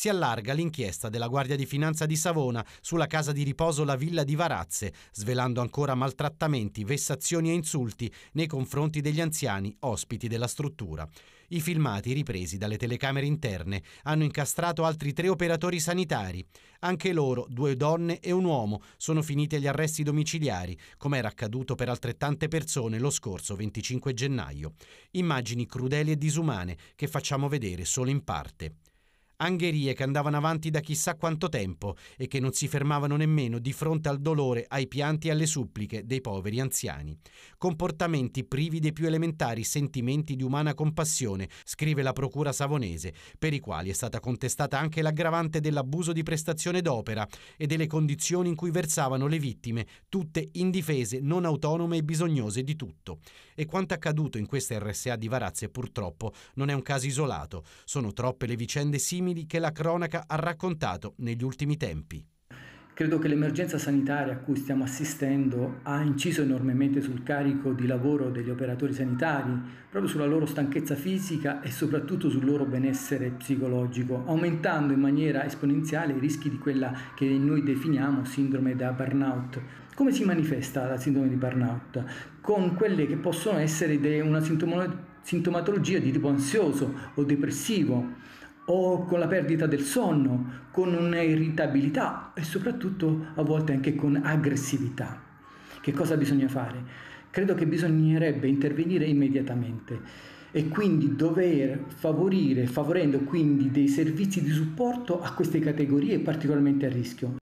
si allarga l'inchiesta della Guardia di Finanza di Savona sulla casa di riposo La Villa di Varazze, svelando ancora maltrattamenti, vessazioni e insulti nei confronti degli anziani ospiti della struttura. I filmati ripresi dalle telecamere interne hanno incastrato altri tre operatori sanitari. Anche loro, due donne e un uomo, sono finiti agli arresti domiciliari, come era accaduto per altrettante persone lo scorso 25 gennaio. Immagini crudeli e disumane che facciamo vedere solo in parte angherie che andavano avanti da chissà quanto tempo e che non si fermavano nemmeno di fronte al dolore, ai pianti e alle suppliche dei poveri anziani. Comportamenti privi dei più elementari sentimenti di umana compassione, scrive la Procura Savonese, per i quali è stata contestata anche l'aggravante dell'abuso di prestazione d'opera e delle condizioni in cui versavano le vittime, tutte indifese, non autonome e bisognose di tutto. E quanto accaduto in questa RSA di Varazze purtroppo non è un caso isolato, sono troppe le vicende simili simili che la cronaca ha raccontato negli ultimi tempi. Credo che l'emergenza sanitaria a cui stiamo assistendo ha inciso enormemente sul carico di lavoro degli operatori sanitari, proprio sulla loro stanchezza fisica e soprattutto sul loro benessere psicologico, aumentando in maniera esponenziale i rischi di quella che noi definiamo sindrome da burnout. Come si manifesta la sindrome di burnout? Con quelle che possono essere una sintomatologia di tipo ansioso o depressivo o con la perdita del sonno, con un'irritabilità e soprattutto a volte anche con aggressività. Che cosa bisogna fare? Credo che bisognerebbe intervenire immediatamente e quindi dover favorire, favorendo quindi dei servizi di supporto a queste categorie particolarmente a rischio.